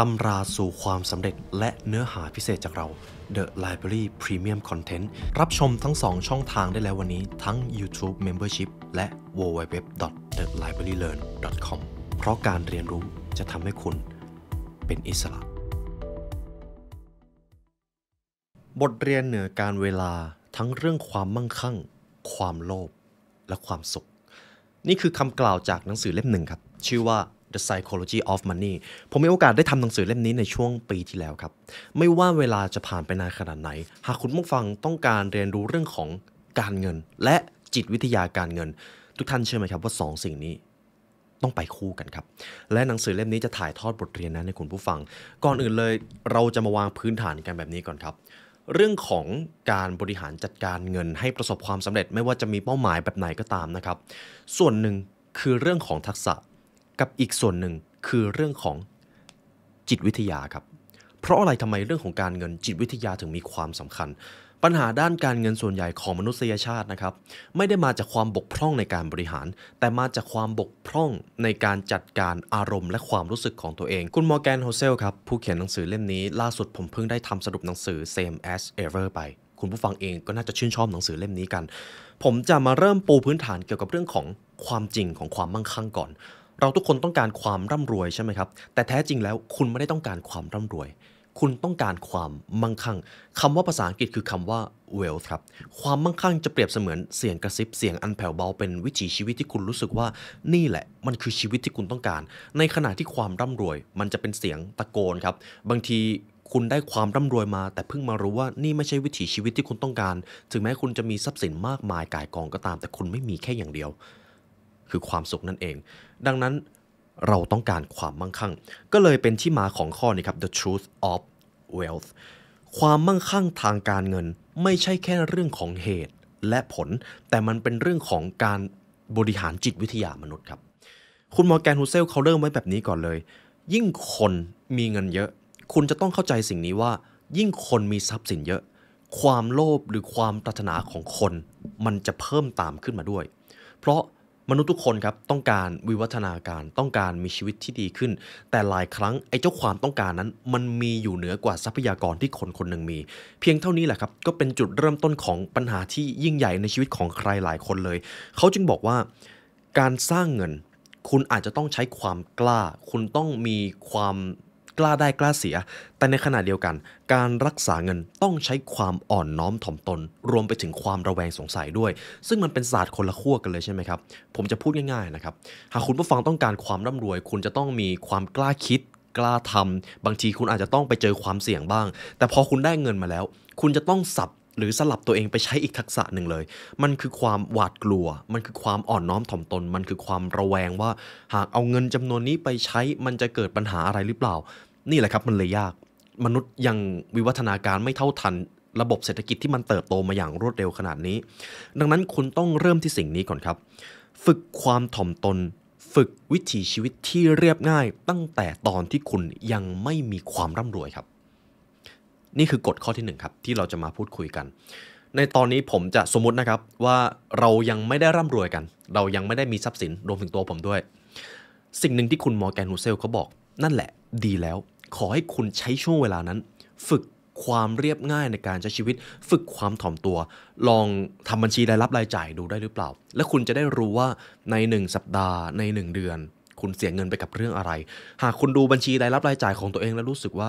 ตำราสู่ความสำเร็จและเนื้อหาพิเศษจากเรา The Library Premium Content รับชมทั้ง 2 ช่องทางได้แล้ววันนี้ ทั้ง YouTube Membership และ www.thelibrarylearn.com เพราะการเรียนรู้จะทำให้คุณเป็นอิสระ บทเรียนเหนือการเวลาทั้งเรื่องความมั่งคั่ง ความโลภและความสุข นี่คือคำกล่าวจากหนังสือเล่มหนึ่งครับ ชื่อว่า The Psychology of Money ผมมีโอกาสได้ทำหนังสือเล่มนี้ในช่วงปีที่แล้วครับ ไม่ว่าเวลาจะผ่านไปนานขนาดไหน หากคุณผู้ฟังต้องการเรียนรู้เรื่องของการเงินและจิตวิทยาการเงิน ทุกท่านเชื่อไหมครับว่า2สสิ่งนี้ต้องไปคู่กันครับ และหนังสือเล่มนี้จะถ่ายทอดบทเรียนนั้นให้คุณผู้ฟัง ก่อนอื่นเลยเราจะมาวางพื้นฐานกันแบบนี้ก่อนครับ เรื่องของการบริหารจัดการเงิน ให้ประสบความสำเร็จไม่ว่าจะมีเป้าหมายแบบไหนก็ตามนะครับ ส่วนหนึ่งคือเรื่องของทักษะกับอีกส่วนหนึ่งคือเรื่องของจิตวิทยาครับ เพราะอะไรทำไมเรื่องของการเงินจิตวิทยาถึงมีความสำคัญ ปัญหาด้านการเงินส่วนใหญ่ของมนุษยชาตินะครับไม่ได้มาจากความบกพร่องในการบริหาร แต่มาจากความบกพร่องในการจัดการอารมณ์และความรู้สึกของตัวเองคุณมอร์แกนโฮเซลครับผู้เขียนหนังสือเล่มนี้ล่าสุด ผมเพิ่งได้ทำสรุปหนังสือ Same as Ever ไป คุณผู้ฟังเองก็น่าจะชื่นชอบหนังสือเล่มนี้กัน ผมจะมาเริ่มปูพื้นฐานเกี่ยวกับเรื่องของความจริงของความมั่งคั่งก่อนเราทุกคนต้องการความร่ำรวยใช่ไหมครับ แต่แท้จริงแล้วคุณไม่ได้ต้องการความร่ำรวย คุณต้องการความมั่งคั่งคำว่าภาษาอังกฤษคือคำว่า wealth ครับ ความมั่งคั่งจะเปรียบเสมือนเสียงกระซิบ เสียงอันแผ่วเบาเป็นวิถีชีวิตที่คุณรู้สึกว่า นี่แหละ มันคือชีวิตที่คุณต้องการ ในขณะที่ความร่ำรวย มันจะเป็นเสียงตะโกนครับ บางทีคุณได้ความร่ำรวยมา แต่เพิ่งมารู้ว่านี่ไม่ใช่วิถีชีวิตที่คุณต้องการ ถึงแม้คุณจะมีทรัพย์สินมากมายกายกองก็ตาม แต่คุณไม่มีแค่อย่างเดียว คือความสุขนั่นเองดังนั้นเราต้องการความมั่งคั่ง ก็เลยเป็นที่มาของข้อนี้ครับ the truth of wealth ความมั่งคั่งทางการเงินไม่ใช่แค่เรื่องของเหตุและผล แต่มันเป็นเรื่องของการบริหารจิตวิทยามนุษย์ครับคุณมอร์แกนฮูเซลเขาเริ่มไว้แบบนี้ก่อนเลย ยิ่งคนมีเงินเยอะ คุณจะต้องเข้าใจสิ่งนี้ว่า ยิ่งคนมีทรัพย์สินเยอะ ความโลภหรือความปรารถนาของคน มันจะเพิ่มตามขึ้นมาด้วย เพราะมนุษย์ทุกคนครับต้องการวิวัฒนาการ ต้องการมีชีวิตที่ดีขึ้น แต่หลายครั้งไอ้เจ้าความต้องการนั้น มันมีอยู่เหนือกว่าทรัพยากรที่คนคนหนึ่งมี เพียงเท่านี้แหละครับ ก็เป็นจุดเริ่มต้นของปัญหาที่ยิ่งใหญ่ในชีวิตของใครหลายคนเลย เขาจึงบอกว่า การสร้างเงิน คุณอาจจะต้องใช้ความกล้า คุณต้องมีความกล้าได้กล้าเสีย แต่ในขณะเดียวกัน การรักษาเงินต้องใช้ความอ่อนน้อมถ่อมตน รวมไปถึงความระแวงสงสัยด้วย ซึ่งมันเป็นศาสตร์คนละขั้วกันเลยใช่ไหมครับ ผมจะพูดง่าย ๆ นะครับหากคุณผู้ฟังต้องการความร่ำรวย คุณจะต้องมีความกล้าคิด กล้าทำบางทีคุณอาจจะต้องไปเจอความเสี่ยงบ้าง แต่พอคุณได้เงินมาแล้ว คุณจะต้องสับหรือสลับตัวเองไปใช้อีกทักษะหนึ่งเลย มันคือความหวาดกลัว มันคือความอ่อนน้อมถ่อมตน มันคือความระแวงว่า หากเอาเงินจำนวนนี้ไปใช้มันจะเกิดปัญหาอะไรหรือเปล่า นี่แหละครับ มันเลยยาก มนุษย์ยังวิวัฒนาการไม่เท่าทัน ระบบเศรษฐกิจที่มันเติบโตมาอย่างรวดเร็วขนาดนี้ ดังนั้นคุณต้องเริ่มที่สิ่งนี้ก่อนครับ ฝึกความถ่อมตน ฝึกวิถีชีวิตที่เรียบง่าย ตั้งแต่ตอนที่คุณยังไม่มีความร่ำรวยครับนี่คือกฎข้อที่ 1 ครับที่เราจะมาพูดคุยกัน ในตอนนี้ผมจะสมมตินะครับว่าเรายังไม่ได้ร่ำรวยกัน เรายังไม่ได้มีทรัพย์สินรวมถึงตัวผมด้วย สิ่งหนึ่งที่คุณมอร์แกนฮูเซลเขาบอก นั่นแหละดีแล้ว ขอให้คุณใช้ช่วงเวลานั้น ฝึกความเรียบง่ายในการใช้ชีวิต ฝึกความถ่อมตัว ลองทำบัญชีรายรับรายจ่ายดูได้หรือเปล่า และคุณจะได้รู้ว่าใน1สัปดาห์ใน 1 เดือน คุณเสียเงินไปกับเรื่องอะไร หากคุณดูบัญชีรายรับรายจ่ายของตัวเองแล้วรู้สึกว่า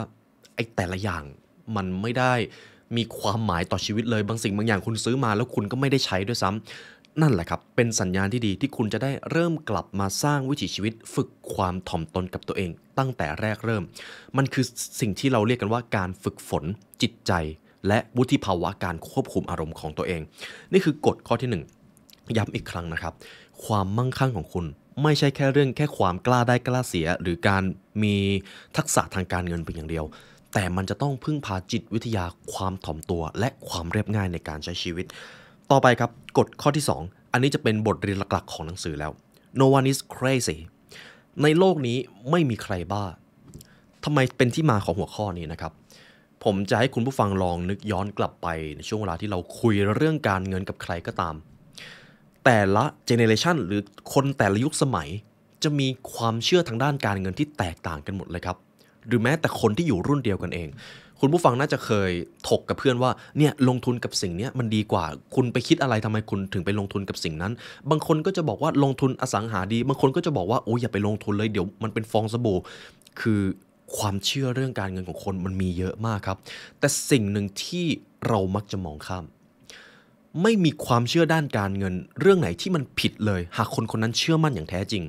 ไอ้แต่ละอย่างมันไม่ได้มีความหมายต่อชีวิตเลยบางสิ่ง บางอย่างคุณซื้อมาแล้วคุณก็ไม่ได้ใช้ด้วยซ้ำ นั่นแหละครับเป็นสัญญาณที่ดีที่คุณจะได้เริ่มกลับมาสร้างวิถีชีวิต ฝึกความถ่อมตนกับตัวเอง ตั้งแต่แรกเริ่ม มันคือสิ่งที่เราเรียกกันว่าการฝึกฝนจิตใจ และวุฒิภาวะ การควบคุมอารมณ์ของตัวเอง นี่คือกฎข้อที่1ย้ำอีกครั้งนะครับ ความมั่งคั่งของคุณ ไม่ใช่แค่เรื่องแค่ความกล้าได้กล้าเสียหรือการมีทักษะทางการเงินเป็นอย่างเดียวแต่มันจะต้องพึ่งพาจิตวิทยาความถ่อมตัว และความเรียบง่ายในการใช้ชีวิต ต่อไปครับกฎข้อที่ 2 อันนี้จะเป็นบทเรียนหลักๆของหนังสือแล้ว No one is crazy ในโลกนี้ไม่มีใครบ้า ทำไมเป็นที่มาของหัวข้อนี้นะครับ ผมจะให้คุณผู้ฟังลองนึกย้อนกลับไปในช่วงเวลาที่เราคุยเรื่องการเงินกับใครก็ตาม แต่ละเจเนเรชันหรือคนแต่ละยุคสมัย จะมีความเชื่อทางด้านการเงินที่แตกต่างกันหมดเลยครับหรือแม้แต่คนที่อยู่รุ่นเดียวกันเอง คุณผู้ฟังน่าจะเคยถกกับเพื่อนว่าเนี่ยลงทุนกับสิ่งนี้มันดีกว่า คุณไปคิดอะไรทำไมคุณถึงไปลงทุนกับสิ่งนั้น บางคนก็จะบอกว่าลงทุนอสังหาดี บางคนก็จะบอกว่าโอ้ยอย่าไปลงทุนเลยเดี๋ยวมันเป็นฟองสบู่ คือความเชื่อเรื่องการเงินของคนมันมีเยอะมากครับ แต่สิ่งหนึ่งที่เรามักจะมองข้าม ไม่มีความเชื่อด้านการเงิน เรื่องไหนที่มันผิดเลย หากคนคนนั้นเชื่อมั่นอย่างแท้จริง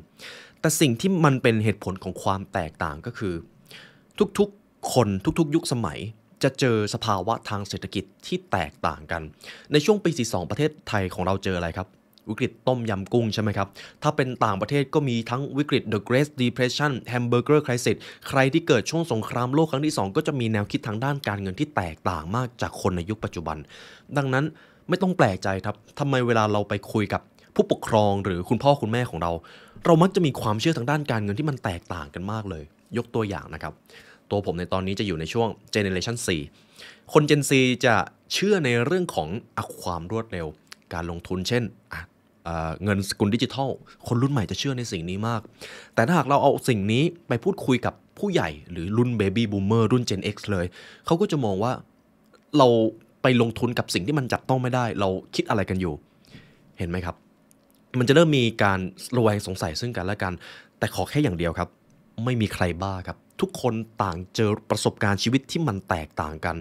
แต่สิ่งที่มันเป็นเหตุผลของความแตกต่างก็คือทุกๆ คนทุกๆ ยุคสมัย จะเจอสภาวะทางเศรษฐกิจที่แตกต่างกัน ในช่วงปี 42 ประเทศไทยของเราเจออะไรครับ วิกฤตต้มยำกุ้งใช่ไหมครับ ถ้าเป็นต่างประเทศก็มีทั้งวิกฤต The Great Depression Hamburger Crisis ใครที่เกิดช่วงสงครามโลกครั้งที่ 2 ก็จะมีแนวคิดทางด้านการเงินที่แตกต่างมากจากคนในยุคปัจจุบัน ดังนั้นไม่ต้องแปลกใจครับทำไมเวลาเราไปคุยกับผู้ปกครองหรือคุณพ่อคุณแม่ของเรา เรามักจะมีความเชื่อทางด้านการเงินที่มันแตกต่างกันมากเลยยกตัวอย่างนะครับ ตัวผมในตอนนี้จะอยู่ในช่วง Generation 4 คน Gen C จะเชื่อในเรื่องของอความรวดเร็ว การลงทุนเช่นเงินสกุลดิจิทัล คนรุ่นใหม่จะเชื่อในสิ่งนี้มาก แต่ถ้าหากเราเอาสิ่งนี้ไปพูดคุยกับผู้ใหญ่หรือรุ่นเบบี้บูมเมอร์รุ่น Gen X เลย เขาก็จะมองว่าเราไปลงทุนกับสิ่งที่มันจับต้องไม่ได้ เราคิดอะไรกันอยู่เห็นไหมครับ มันจะเริ่มมีการระแวงสงสัยซึ่งกันและกันแต่ขอแค่อย่างเดียวครับไม่มีใครบ้าครับทุกคนต่างเจอประสบการณ์ชีวิตที่มันแตกต่างกัน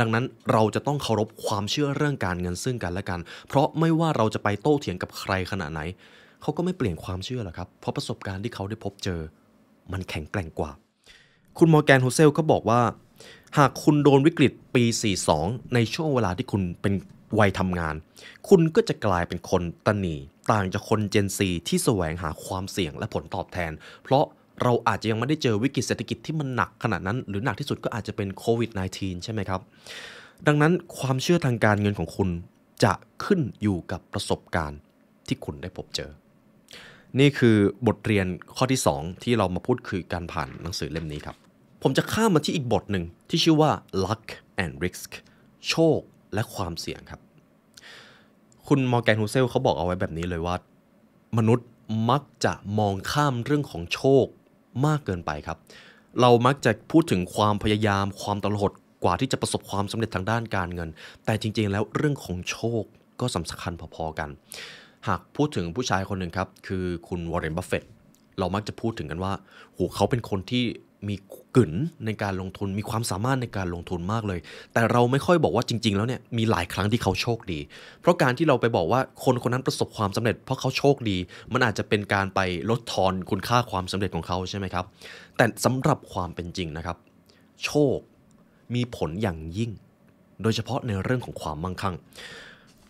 ดังนั้นเราจะต้องเคารพ ความเชื่อเรื่องการเงินซึ่งกันและกัน เพราะไม่ว่าเราจะไปโต้เถียงกับใครขนาดไหน เขาก็ไม่เปลี่ยนความเชื่อหรอกครับเพราะประสบการณ์ที่เขาได้พบเจอ มันแข็งแกร่งกว่า คุณมอร์แกนโฮเซลก็บอกว่า หากคุณโดนวิกฤตปี42ในช่วงเวลาที่คุณเป็นวัยทำงาน คุณก็จะกลายเป็นคนตนีต่างจากคนเจนซีที่แสวงหาความเสี่ยงและผลตอบแทน เพราะเราอาจจะยังไม่ได้เจอวิกฤตเศรษฐกิจที่มันหนักขนาดนั้น หรือหนักที่สุดก็อาจจะเป็นโควิด -19 ใช่ไหมครับ ดังนั้นความเชื่อทางการเงินของคุณจะขึ้นอยู่กับประสบการณ์ที่คุณได้พบเจอ นี่คือบทเรียนข้อที่ 2 ที่เรามาพูดคือการผ่านหนังสือเล่มนี้ครับ ผมจะข้ามมาที่อีกบทหนึ่งที่ชื่อว่า luck and risk โชคและความเสี่ยงครับ คุณมอร์แกนฮูเซล เขาบอกเอาไว้แบบนี้เลยว่ามนุษย์มักจะมองข้ามเรื่องของโชคมากเกินไปครับ เรามักจะพูดถึงความพยายามความตลหดกว่าที่จะประสบความสำเร็จทางด้านการเงิน แต่จริงๆแล้วเรื่องของโชคก็สำคัญพอๆกัน หากพูดถึงผู้ชายคนหนึ่งครับ คือคุณวอร์เรนบัฟเฟตเรามักจะพูดถึงกันว่า หูเขาเป็นคนที่มีกึ่นในการลงทุนมีความสามารถในการลงทุนมากเลย แต่เราไม่ค่อยบอกว่าจริงๆแล้วเนี่ยมีหลายครั้งที่เขาโชคดี เพราะการที่เราไปบอกว่าคนคนนั้นประสบความสำเร็จเพราะเขาโชคดี มันอาจจะเป็นการไปลดทอนคุณค่าความสำเร็จของเขาใช่ไหมครับแต่สำหรับความเป็นจริงนะครับ โชคมีผลอย่างยิ่ง โดยเฉพาะในเรื่องของความมั่งคั่ง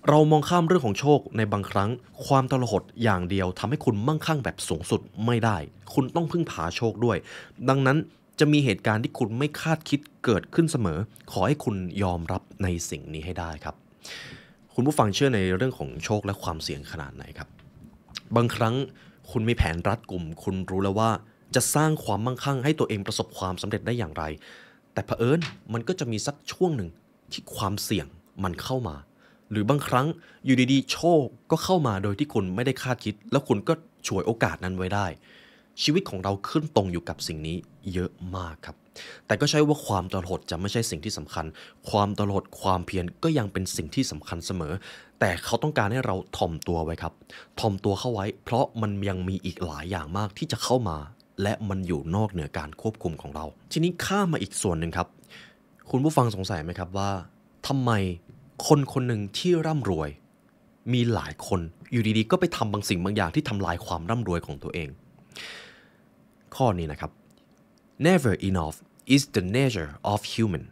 เรามองข้ามเรื่องของโชคในบางครั้งความตลหดอย่างเดียวทำให้คุณมั่งคั่งแบบสูงสุดไม่ได้ คุณต้องพึ่งพาโชคด้วย ดังนั้นจะมีเหตุการณ์ที่คุณไม่คาดคิดเกิดขึ้นเสมอ ขอให้คุณยอมรับในสิ่งนี้ให้ได้ครับ คุณผู้ฟังเชื่อในเรื่องของโชคและความเสี่ยงขนาดไหนครับ บางครั้งคุณมีแผนรัดกลุ่มคุณรู้แล้วว่าจะสร้างความมั่งคั่งให้ตัวเองประสบความสำเร็จได้อย่างไร แต่เผอิญมันก็จะมีสักช่วงหนึ่งที่ความเสี่ยงมันเข้ามาหรือบางครั้งอยู่ดีๆ โชคก็เข้ามาโดยที่คุณไม่ได้คาดคิด แล้วคุณก็ฉวยโอกาสนั้นไว้ได้ ชีวิตของเราขึ้นตรงอยู่กับสิ่งนี้เยอะมากครับ แต่ก็ใช่ว่าความตลหดจะไม่ใช่สิ่งที่สำคัญ ความตลหดความเพียรก็ยังเป็นสิ่งที่สำคัญเสมอ แต่เขาต้องการให้เราถ่อมตัวไว้ครับถ่อมตัวเข้าไว้ เพราะมันยังมีอีกหลายอย่างมากที่จะเข้ามา และมันอยู่นอกเหนือการควบคุมของเรา ทีนี้ข้ามาอีกส่วนหนึ่งครับคุณผู้ฟังสงสัยไหมครับว่า ทำไมคนคนหนึ่งที่ร่ำ รวย มีหลายคนอยู่ดีๆก็ไปทำบางสิ่ง บาง อย่างที่ทำลายความร่ำ รวยของตัวเอง ข้อนี้นะครับ never enough is the nature of human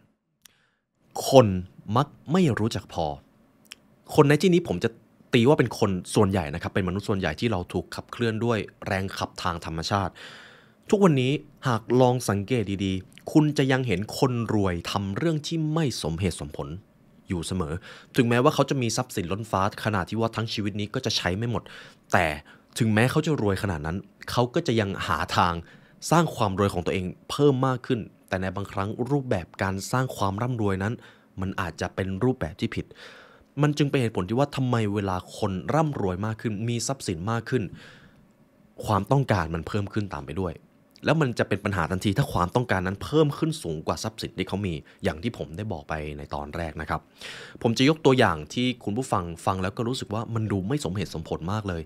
คนมักไม่รู้จักพอ คนในที่นี้ผมจะตีว่าเป็นคนส่วนใหญ่นะครับ เป็นมนุษย์ ส่วนใหญ่ที่เราถูกขับเคลื่อนด้วย แรงขับทางธรรมชาติ ทุกวันนี้หากลองสังเกตดีๆ คุณจะยังเห็นคนรวยทำเรื่องที่ไม่สมเหตุสมผลอยู่เสมอ ถึงแม้ว่าเขาจะมีทรัพย์สินล้นฟ้า ขนาดที่ว่าทั้งชีวิตนี้ก็จะใช้ไม่หมด แต่ถึงแม้เขาจะรวยขนาดนั้น เขาก็จะยังหาทางสร้างความรวยของตัวเองเพิ่มมากขึ้น แต่ในบางครั้งรูปแบบการสร้างความร่ำรวยนั้น มันอาจจะเป็นรูปแบบที่ผิด มันจึงเป็นเหตุผลที่ว่าทำไมเวลาคนร่ำรวยมากขึ้น มีทรัพย์สินมากขึ้น ความต้องการมันเพิ่มขึ้นตามไปด้วยแล้วมันจะเป็นปัญหาทันทีถ้าความต้องการนั้นเพิ่มขึ้นสูงกว่าทรัพย์สินที่เขามีอย่างที่ผมได้บอกไปในตอนแรกนะครับ ผมจะยกตัวอย่างที่คุณผู้ฟังฟัง แล้วก็รู้สึกว่ามันดูไม่สมเหตุสมผลมากเลย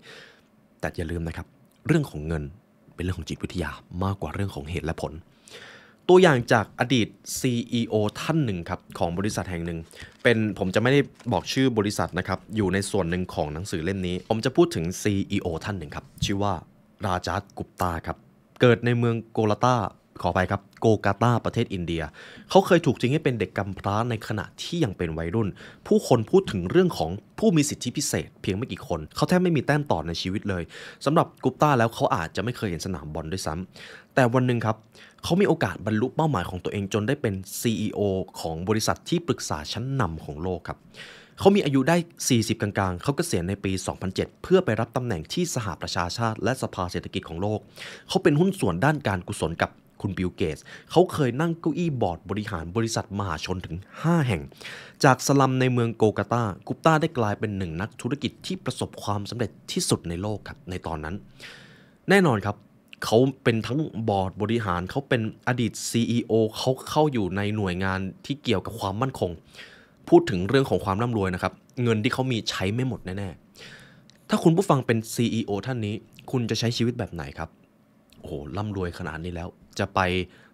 แต่อย่าลืมนะครับ เรื่องของเงินเป็นเรื่องของจิตวิทยามากกว่าเรื่องของเหตุและผล ตัวอย่างจากอดีต CEO ท่านหนึ่งครับ ของบริษัทแห่งหนึ่ง เป็นผมจะไม่ได้บอกชื่อบริษัทนะครับอยู่ในส่วนหนึ่งของหนังสือเล่มนี้ ผมจะพูดถึง CEO ท่านหนึ่งครับชื่อว่าราจาตกุปตาครับเกิดในเมืองโกลาตาขอไปครับโกกาตาประเทศอินเดีย เขาเคยถูกจริงให้เป็นเด็กกำพร้าในขณะที่ยังเป็นวัยรุ่น ผู้คนพูดถึงเรื่องของผู้มีสิทธิพิเศษเพียงไม่กี่คน เขาแทบไม่มีแต้มต่อในชีวิตเลย สำหรับกุปตาแล้วเขาอาจจะไม่เคยเห็นสนามบอลด้วยซ้ำ แต่วันหนึ่งครับ เขามีโอกาสบรรลุเป้าหมายของตัวเองจนได้เป็น CEO ของบริษัทที่ปรึกษาชั้นนำของโลกครับเขามีอายุได้ 40 กลางๆ เขากเกษียณในปี 2007 เพื่อไปรับตำแหน่งที่สหประชาชาติ และสภาเศรษฐกิจของโลก เขาเป็นหุ้นส่วนด้านการกุศลกับคุณ บิล เกตสเขาเคยนั่งเก้าอี้ บอร์ด บริหารบริษัท มหาชนถึง 5 แห่ง จากสลัม ในเมือง โกกาตากุปตา ได้กลายเป็นหนึ่ง นักธุรกิจที่ประสบความสำเร็จที่สุดในโลกครับใน ตอน นั้น แน่นอน ครับ เขา เป็น ทั้ง บอร์ด บริหาร เขา เป็น อดีต CEO เขา เข้า อยู่ ใน หน่วยงานที่เกี่ยวกับความมั่นคงพูดถึงเรื่องของความร่ำรวยนะครับเงินที่เขามีใช้ไม่หมดแน่ๆถ้าคุณผู้ฟังเป็น CEO ท่านนี้ คุณจะใช้ชีวิตแบบไหนครับ โอ้โหร่ำรวยขนาดนี้แล้ว จะไป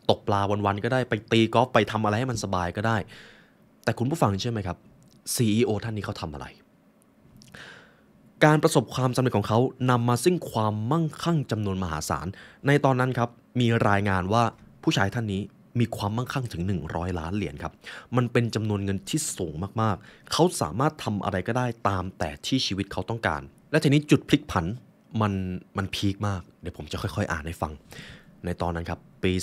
ตกปลาวันๆก็ได้ไปตีกอล์ฟไปทำอะไรให้มันสบายก็ได้ แต่คุณผู้ฟังเชื่อไหมครับ CEO ท่านนี้เขาทำอะไร การประสบความสำเร็จของเขานำมาซึ่งความมั่งคั่งจำนวนมหาศาลในตอนนั้นครับมีรายงานว่าผู้ชายท่านนี้มีความมั่งคั่งถึง 100 ล้านเหรียญครับ มันเป็นจำนวนเงินที่สูงมากๆ เขาสามารถทำอะไรก็ได้ตามแต่ที่ชีวิตเขาต้องการ และทีนี้จุดพลิกผันมันมันพีคมาก เดี๋ยวผมจะค่อย ๆ อ่านให้ฟังในตอนนั้นครับ ปี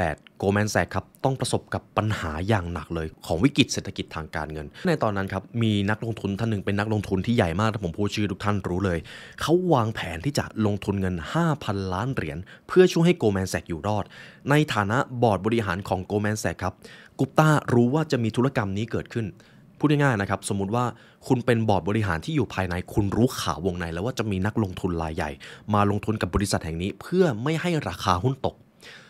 2008โกลแมนแซกครับต้องประสบกับปัญหาอย่างหนักเลย ของวิกฤตเศรษฐกิจทางการเงิน ในตอนนั้นครับ มีนักลงทุนท่านหนึ่งเป็นนักลงทุนที่ใหญ่มากถ้าผมพูดชื่อทุกท่านรู้เลย เขาวางแผนที่จะลงทุนเงิน 5,000 ล้านเหรียญเพื่อช่วยให้โกลแมนแซกอยู่รอด ในฐานะบอร์ดบริหารของโกลแมนแซกครับกุปตารู้ว่าจะมีธุรกรรมนี้เกิดขึ้นพูดง่ายๆนะครับ สมมติว่าคุณเป็นบอร์ดบริหารที่อยู่ภายในคุณรู้ข่าววงใน แล้วว่าจะมีนักลงทุนรายใหญ่ มาลงทุนกับบริษัทแห่งนี้ เพื่อไม่ให้ราคาหุ้นตก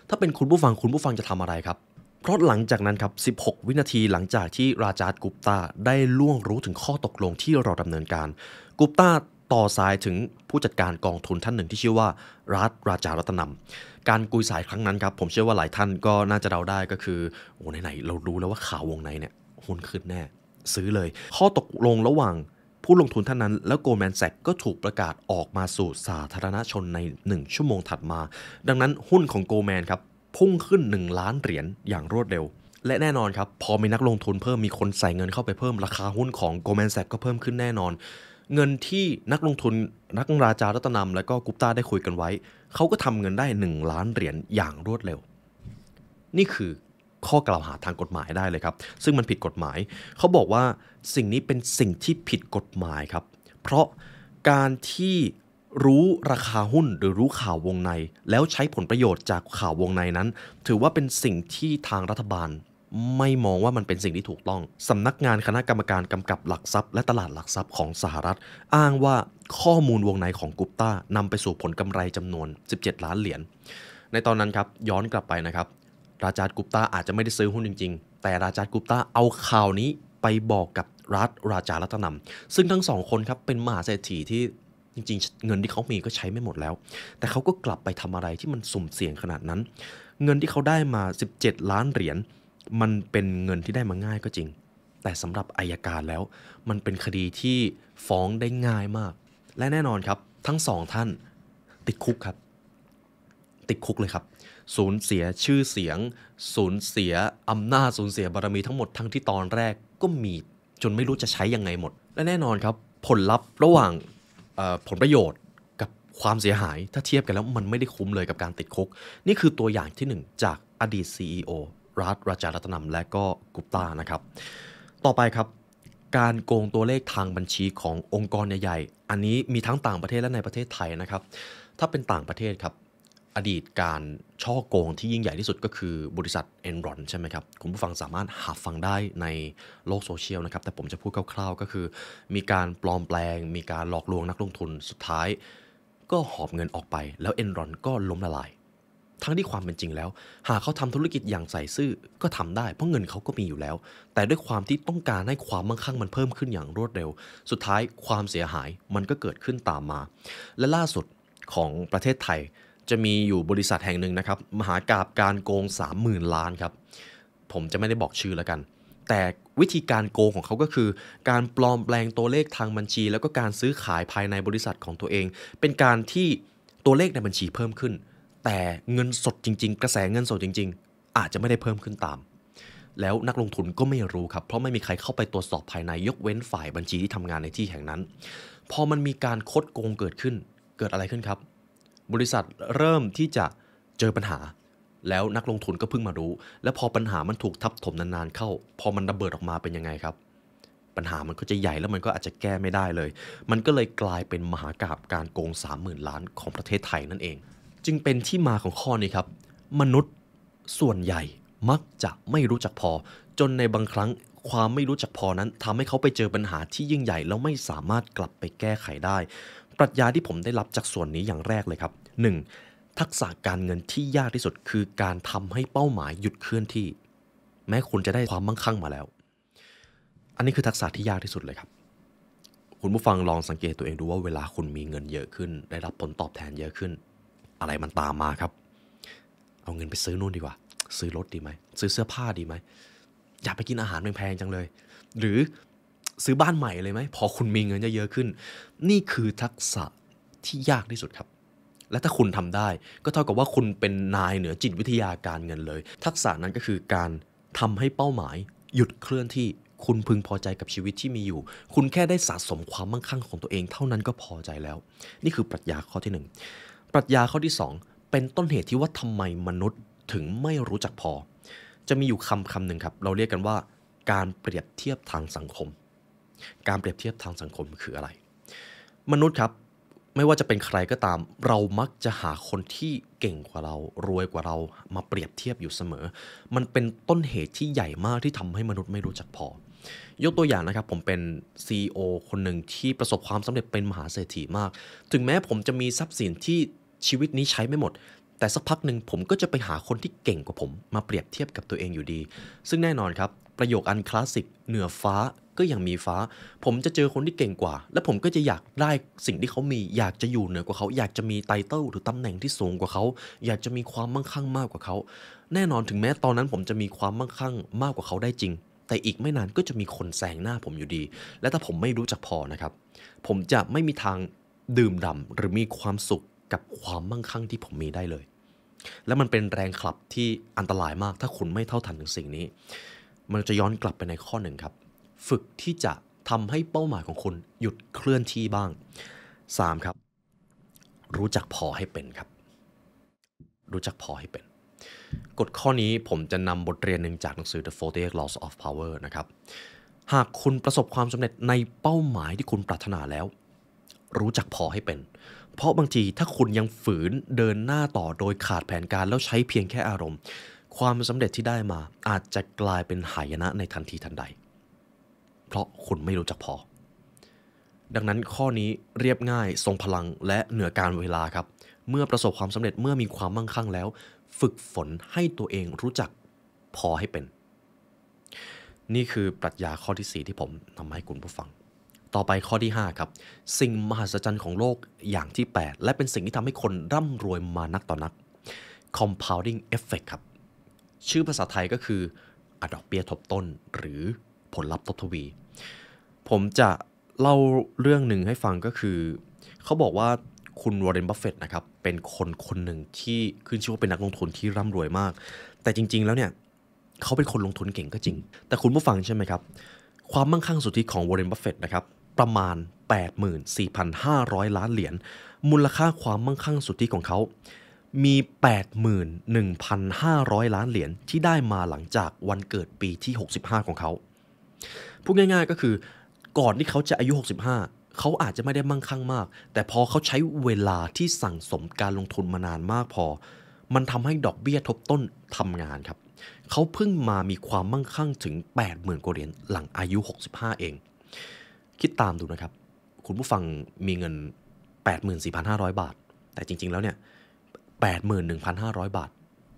ถ้าเป็นคุณผู้ฟังคุณผู้ฟังจะทำอะไรครับ เพราะหลังจากนั้นครับ16 วินาทีหลังจากที่ราจาร์กุปตา ได้ล่วงรู้ถึงข้อตกลงที่เราดำเนินการกุปตาต่อสายถึงผู้จัดการกองทุนท่านหนึ่งที่ชื่อว่ารัฐราจารัตนำการกุยสายครั้งนั้นครับผมเชื่อว่าหลายท่านก็น่าจะเดาได้ก็คือโอ้ไหนๆเรารู้แล้วว่าข่าววงในเนี่ยหุ้นขึ้นแน่ซื้อเลย ข้อตกลงระหว่างผู้ลงทุนท่านนั้นแล้วโกลแมนแซกก็ถูกประกาศออกมาสู่สาธารณชนใน 1 ชั่วโมงถัดมา ดังนั้นหุ้นของโกลแมนครับ พุ่งขึ้น 1 ล้านเหรียญอย่างรวดเร็ว และแน่นอนครับพอมีนักลงทุนเพิ่ม มีคนใส่เงินเข้าไปเพิ่มราคาหุ้นของโกลแมนแซกก็เพิ่มขึ้นแน่นอน เงินที่นักลงทุนนักราจารัตนำและก็กุปตาได้คุยกันไว้เขาก็ทำเงินได้ 1 ล้านเหรียญอย่างรวดเร็ว นี่คือข้อกล่าวหาทางกฎหมายได้เลยครับซึ่งมันผิดกฎหมายเขาบอกว่าสิ่งนี้เป็นสิ่งที่ผิดกฎหมายครับ เพราะการที่รู้ราคาหุ้นหรือรู้ข่าววงใน แล้วใช้ผลประโยชน์จากข่าววงในนั้น ถือว่าเป็นสิ่งที่ทางรัฐบาล ไม่มองว่ามันเป็นสิ่งที่ถูกต้องสำนักงานคณะกรรมการกำกับหลักทรัพย์ และตลาดหลักทรัพย์ของสหรัฐ อ้างว่าข้อมูลวงในของกุปตานำไปสู่ผลกำไรจำนวน 17 ล้านเหรียญในตอนนั้นครับย้อนกลับไปนะครับราจากุปตาอาจจะไม่ได้ซื้อหุ้นจริง ๆ แต่ราจากุปตาเอาข่าวนี้ไปบอกกับรัฐราชารัตนำซึ่งทั้งสองคนครับเป็นมหาเศรษฐีที่จริงๆ เงินที่เขามีก็ใช้ไม่หมดแล้ว แต่เขาก็กลับไปทำอะไรที่มันสุ่มเสี่ยงขนาดนั้น เงินที่เขาได้มา 17 ล้านเหรียญ มันเป็นเงินที่ได้มาง่ายก็จริง แต่สำหรับอายการแล้ว มันเป็นคดีที่ฟ้องได้ง่ายมาก และแน่นอนครับทั้งสองท่านติดคุกครับติดคุกเลยครับ สูญเสียชื่อเสียง สูญเสียอำนาจ สูญเสียบารมีทั้งหมด ทั้งที่ตอนแรกก็มี จนไม่รู้จะใช้ยังไงหมด และแน่นอนครับผลลัพธ์ระหว่างผลประโยชน์กับความเสียหายถ้าเทียบกันแล้วมันไม่ได้คุ้มเลยกับการติดคุก นี่คือตัวอย่างที่ 1 จากอดีต CEO รัฐ ราชารัตนำและก็กุปตานะครับ ต่อไปครับ การโกงตัวเลขทางบัญชีขององค์กรใหญ่ๆอันนี้มีทั้งต่างประเทศและในประเทศไทยนะครับ ถ้าเป็นต่างประเทศครับอดีตการช่อโกงที่ยิ่งใหญ่ที่สุดก็คือบริษัท Enron ใช่ไหมครับ คุณผู้ฟังสามารถหาฟังได้ในโลกโซเชียลนะครับ แต่ผมจะพูดคร่าวๆ ก็คือมีการปลอมแปลง มีการหลอกลวงนักลงทุนสุดท้ายก็หอบเงินออกไป แล้ว Enron ก็ล้มละลาย ทั้งที่ความเป็นจริงแล้ว หากเขาทำธุรกิจอย่างใส่ซื่อก็ทำได้เพราะเงินเขาก็มีอยู่แล้ว แต่ด้วยความที่ต้องการให้ความมั่งคั่งมันเพิ่มขึ้นอย่างรวดเร็ว สุดท้ายความเสียหายมันก็เกิดขึ้นตามมา และล่าสุดของประเทศไทยจะมีอยู่บริษัทแห่งหนึ่งนะครับ มหากราบการโกง30,000 ล้านครับ ผมจะไม่ได้บอกชื่อแล้วกัน แต่วิธีการโกงของเขาก็คือ การปลอมแปลงตัวเลขทางบัญชี แล้วก็การซื้อขายภายในบริษัทของตัวเอง เป็นการที่ตัวเลขในบัญชีเพิ่มขึ้น แต่เงินสดจริงๆ กระแสเงินสดจริง ๆ อาจจะไม่ได้เพิ่มขึ้นตาม แล้วนักลงทุนก็ไม่รู้ครับเพราะไม่มีใครเข้าไปตรวจสอบภายในยกเว้นฝ่ายบัญชีที่ทำงานในที่แห่งนั้นพอมันมีการคดโกงเกิดขึ้นเกิดอะไรขึ้นครับบริษัทเริ่มที่จะเจอปัญหา แล้วนักลงทุนก็เพิ่งมารู้ และพอปัญหามันถูกทับถมนานๆเข้า พอมันระเบิดออกมาเป็นยังไงครับปัญหามันก็จะใหญ่แล้วมันก็อาจจะแก้ไม่ได้เลย มันก็เลยกลายเป็นมหากราบการโกง30,000 ล้านของประเทศไทยนั่นเอง จึงเป็นที่มาของข้อนี้ครับ มนุษย์ส่วนใหญ่มักจะไม่รู้จักพอ จนในบางครั้งความไม่รู้จักพอนั้นทำให้เขาไปเจอปัญหาที่ยิ่งใหญ่แล้วไม่สามารถกลับไปแก้ไขได้ปรัชญาที่ผมได้รับจากส่วนนี้อย่างแรกเลยครับ 1. ทักษะการเงินที่ยากที่สุดคือการทำให้เป้าหมายหยุดเคลื่อนที่ แม้คุณจะได้ความมั่งคั่งมาแล้ว อันนี้คือทักษะที่ยากที่สุดเลยครับ คุณผู้ฟังลองสังเกตตัวเองดูว่าเวลาคุณมีเงินเยอะขึ้น ได้รับผลตอบแทนเยอะขึ้น อะไรมันตามมาครับ เอาเงินไปซื้อนู่นดีกว่า ซื้อรถดีไหมซื้อเสื้อผ้าดีไหมอยากไปกินอาหารแพงๆจังเลย หรือซื้อบ้านใหม่เลยไหมพอคุณมีเงินเยอะๆขึ้น นี่คือทักษะที่ยากที่สุดครับ และถ้าคุณทำได้ก็เท่ากับว่าคุณเป็นนายเหนือจิตวิทยาการเงินเลย ทักษะนั้นก็คือการทำให้เป้าหมาย หยุดเคลื่อนที่คุณพึงพอใจกับชีวิตที่มีอยู่ คุณแค่ได้สะสมความมั่งคั่งของตัวเองเท่านั้นก็พอใจแล้ว นี่คือปรัชญาข้อที่ 1 ปรัชญาข้อที่ 2 เป็นต้นเหตุที่ว่าทำไมมนุษย์ถึงไม่รู้จักพอ จะมีอยู่คำคำหนึ่งครับ เราเรียกกันว่า การเปรียบเทียบทางสังคมการเปรียบเทียบทางสังคมคืออะไร มนุษย์ครับ ไม่ว่าจะเป็นใครก็ตาม เรามักจะหาคนที่เก่งกว่าเรารวยกว่าเรามาเปรียบเทียบอยู่เสมอ มันเป็นต้นเหตุที่ใหญ่มากที่ทำให้มนุษย์ไม่รู้จักพอ ยกตัวอย่างนะครับ ผมเป็น CEO คนหนึ่งที่ประสบความสำเร็จเป็นมหาเศรษฐีมาก ถึงแม้ผมจะมีทรัพย์สินที่ชีวิตนี้ใช้ไม่หมด แต่สักพักหนึ่งผมก็จะไปหาคนที่เก่งกว่าผม มาเปรียบเทียบกับตัวเองอยู่ดี ซึ่งแน่นอนครับประโยคอันคลาสสิกเหนือฟ้าก็ยังมีฟ้า ผมจะเจอคนที่เก่งกว่า และผมก็จะอยากได้สิ่งที่เขามี อยากจะอยู่เหนือกว่าเขา อยากจะมีไตเติลหรือตำแหน่งที่สูงกว่าเขา อยากจะมีความมั่งคั่งมากกว่าเขา แน่นอนถึงแม้ตอนนั้นผมจะมีความมั่งคั่งมากกว่าเขาได้จริง แต่อีกไม่นานก็จะมีคนแซงหน้าผมอยู่ดี และถ้าผมไม่รู้จักพอนะครับ ผมจะไม่มีทางดื่มด่ำหรือมีความสุขกับความมั่งคั่งที่ผมมีได้เลย และมันเป็นแรงขับที่อันตรายมากถ้าคุณไม่เท่าทันถึงสิ่งนี้ มันจะย้อนกลับไปในข้อหนึ่งครับฝึกที่จะทำให้เป้าหมายของคุณหยุดเคลื่อนที่บ้าง 3. ครับ รู้จักพอให้เป็นครับ รู้จักพอให้เป็นกฎข้อนี้ผมจะนำบทเรียนหนึ่งจากหนังสือ The Forty Eight Laws of Power นะครับ หากคุณประสบความสำเร็จในเป้าหมายที่คุณปรารถนาแล้ว รู้จักพอให้เป็น เพราะบางทีถ้าคุณยังฝืนเดินหน้าต่อโดยขาดแผนการแล้วใช้เพียงแค่อารมณ์ ความสำเร็จที่ได้มาอาจจะกลายเป็นหายนะในทันทีทันใดเพราะคุณไม่รู้จักพอ ดังนั้นข้อนี้เรียบง่ายทรงพลังและเหนือการเวลาครับ เมื่อประสบความสำเร็จเมื่อมีความมั่งคั่งแล้ว ฝึกฝนให้ตัวเองรู้จักพอให้เป็น นี่คือปรัชญาข้อที่ 4 ที่ผมนำมาให้คุณผู้ฟัง ต่อไปข้อที่ 5 ครับ สิ่งมหัศจรรย์ของโลกอย่างที่ 8 และเป็นสิ่งที่ทำให้คนร่ำรวยมานักต่อนัก compounding effect ครับชื่อภาษาไทยก็คืออดอกเบี้ยทบต้น หรือผลลัพธ์ทบทวี ผมจะเล่าเรื่องหนึ่งให้ฟังก็คือ เขาบอกว่าคุณวอร์เรนบัฟเฟตนะครับ เป็นคนคนหนึ่งที่ขึ้นชื่อว่าเป็นนักลงทุนที่ร่ำรวยมาก แต่จริงๆแล้วเนี่ยเขาเป็นคนลงทุนเก่งก็จริง แต่คุณผู้ฟังใช่ไหมครับ ความมั่งคั่งสุทธิของวอร์เรนบัฟเฟตนะครับ ประมาณ 84,500 ล้านเหรียญมูลค่าความมั่งคั่งสุทธิของเขา มี 81,500 ล้านเหรียญที่ได้มาหลังจากวันเกิดปีที่ 65 ของเขาพูดง่ายๆก็คือก่อนที่เขาจะอายุ 65 เขาอาจจะไม่ได้มั่งคั่งมาก แต่พอเขาใช้เวลาที่สั่งสมการลงทุนมานานมากพอ มันทำให้ดอกเบี้ยทบต้นทำงานครับ เขาเพิ่งมามีความมั่งคั่งถึง 80,000 กว่าเหรียญหลังอายุ 65 เอง คิดตามดูนะครับ คุณผู้ฟังมีเงิน 84,500 บาท แต่จริงๆแล้วเนี่ย 81,500 บาท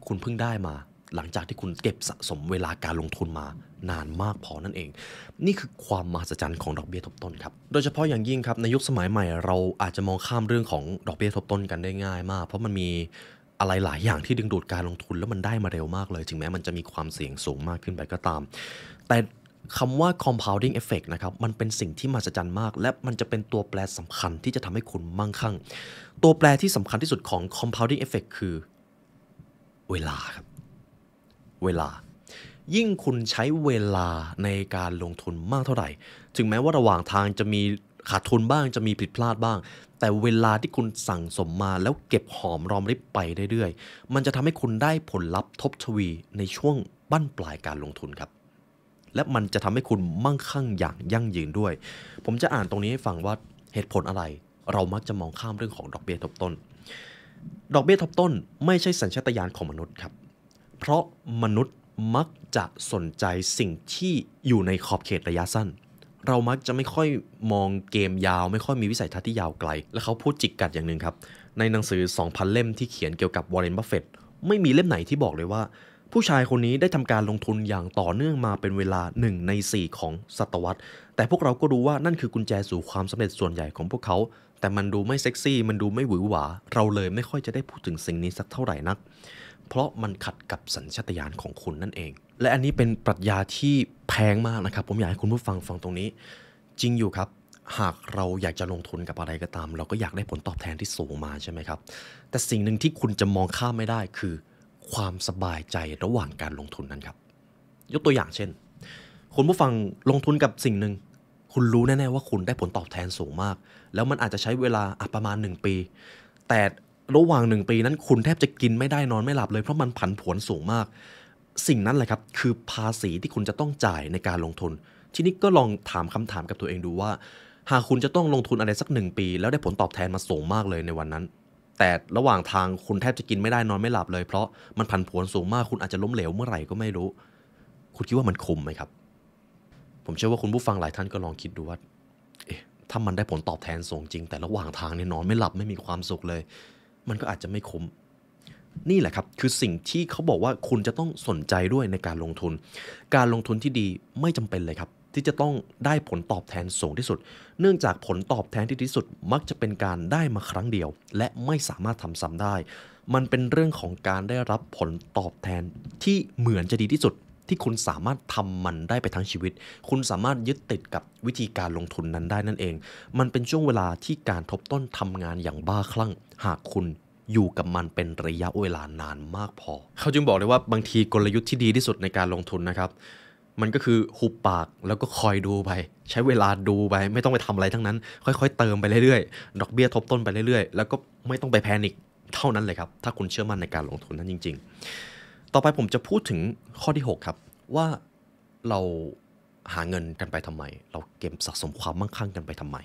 คุณเพิ่งได้มาหลังจากที่คุณเก็บสะสมเวลาการลงทุนมานานมากพอนั่นเอง นี่คือความมหัศจรรย์ของดอกเบี้ยทบต้นครับโดยเฉพาะอย่างยิ่งครับในยุคสมัยใหม่ เราอาจจะมองข้ามเรื่องของดอกเบี้ยทบต้นกันได้ง่ายมาก เพราะมันมีอะไรหลายอย่างที่ดึงดูดการลงทุนแล้วมันได้มาเร็วมากเลย ถึงแม้มันจะมีความเสี่ยงสูงมากขึ้นไปก็ตาม แต่คำว่า compounding effect นะครับมันเป็นสิ่งที่มหัศจรรย์มาก และมันจะเป็นตัวแปรสำคัญที่จะทำให้คุณมั่งคั่ง ตัวแปรที่สำคัญที่สุดของ compounding effect คือเวลาครับเวลายิ่งคุณใช้เวลาในการลงทุนมากเท่าไหร่ ถึงแม้ว่าระหว่างทางจะมีขาดทุนบ้าง จะมีผิดพลาดบ้าง แต่เวลาที่คุณสั่งสมมาแล้วเก็บหอมรอมริบไปเรื่อยๆ มันจะทำให้คุณได้ผลลัพธ์ทบทวีในช่วงบั้นปลายการลงทุนครับ และมันจะทำให้คุณมั่งคั่งอย่างยั่งยืนด้วย ผมจะอ่านตรงนี้ให้ฟังว่า เหตุผลอะไร เรามักจะมองข้ามเรื่องของดอกเบี้ยทบต้น ดอกเบี้ยทบต้น ไม่ใช่สัญชาตญาณของมนุษย์ครับเพราะมนุษย์มักจะสนใจสิ่งที่อยู่ในขอบเขตระยะสั้น เรามักจะไม่ค่อยมองเกมยาวไม่ค่อยมีวิสัยทัศน์ที่ยาวไกล และเขาพูดจิกกัดอย่างหนึ่งครับ ในหนังสือ 2,000 เล่มที่เขียนเกี่ยวกับวอร์เรนบัฟเฟตไม่มีเล่มไหนที่บอกเลยว่า ผู้ชายคนนี้ได้ทำการลงทุนอย่างต่อเนื่องมาเป็นเวลา 1 ใน 4 ของศตวรรษ แต่พวกเราก็รู้ว่านั่นคือกุญแจสู่ความสำเร็จส่วนใหญ่ของพวกเขา แต่มันดูไม่เซ็กซี่ มันดูไม่หวือหวา เราเลยไม่ค่อยจะได้พูดถึงสิ่งนี้สักเท่าไหร่นักเพราะมันขัดกับสัญชาตญาณของคุณนั่นเอง และอันนี้เป็นปรัชญาที่แพงมากนะครับ ผมอยากให้คุณผู้ฟังฟังตรงนี้ จริงอยู่ครับ หากเราอยากจะลงทุนกับอะไรก็ตาม เราก็อยากได้ผลตอบแทนที่สูงมาใช่ไหมครับ แต่สิ่งหนึ่งที่คุณจะมองข้ามไม่ได้คือ ความสบายใจระหว่างการลงทุนนั้นครับ ยกตัวอย่างเช่น คุณผู้ฟังลงทุนกับสิ่งหนึ่งคุณรู้แน่ๆว่าคุณได้ผลตอบแทนสูงมาก แล้วมันอาจจะใช้เวลาประมาณ1ปี แต่ระหว่างหนึ่งปีนั้น คุณแทบจะกินไม่ได้นอนไม่หลับเลยเพราะมันผันผวนสูงมาก สิ่งนั้นแหละครับ คือภาษีที่คุณจะต้องจ่ายในการลงทุน ทีนี้ก็ลองถามคำถามกับตัวเองดูว่า หากคุณจะต้องลงทุนอะไรสักหนึ่งปี แล้วได้ผลตอบแทนมาสูงมากเลยในวันนั้น แต่ระหว่างทางคุณแทบจะกินไม่ได้นอนไม่หลับเลย เพราะมันผันผวนสูงมากคุณอาจจะล้มเหลวเมื่อไหร่ก็ไม่รู้ คุณคิดว่ามันคุ้มไหมครับ ผมเชื่อว่าคุณผู้ฟังหลายท่านก็ลองคิดดูว่า เอ๊ะถ้ามันได้ผลตอบแทนสูงจริง แต่ระหว่างทางเนี่ยนอนไม่หลับไม่มีความสุขเลยมันก็อาจจะไม่คุ้มนี่แหละครับคือสิ่งที่เขาบอกว่าคุณจะต้องสนใจด้วยในการลงทุน การลงทุนที่ดีไม่จำเป็นเลยครับ ที่จะต้องได้ผลตอบแทนสูงที่สุด เนื่องจากผลตอบแทนที่ดีที่สุดมักจะเป็นการได้มาครั้งเดียว และไม่สามารถทำซ้ำได้ มันเป็นเรื่องของการได้รับผลตอบแทนที่เหมือนจะดีที่สุดที่คุณสามารถทำมันได้ไปทั้งชีวิต คุณสามารถยึดติดกับวิธีการลงทุนนั้นได้นั่นเอง มันเป็นช่วงเวลาที่การทบต้นทำงานอย่างบ้าคลั่ง หากคุณอยู่กับมันเป็นระยะเวลานานมากพอ เขาจึงบอกเลยว่าบางทีกลยุทธ์ที่ดีที่สุดในการลงทุนนะครับ มันก็คือหุบปากแล้วก็คอยดูไป ใช้เวลาดูไป ไม่ต้องไปทำอะไรทั้งนั้น ค่อยๆเติมไปเรื่อยๆ ดอกเบี้ยทบต้นไปเรื่อย ๆ แล้วก็ไม่ต้องไปแพนิคเท่านั้นเลยครับ ถ้าคุณเชื่อมั่นในการลงทุนนั้นจริง ๆต่อไปผมจะพูดถึงข้อที่ 6 ครับ ว่าเราหาเงินกันไปทำไม เราเก็บสะสมความมั่งคั่งกันไปทำไม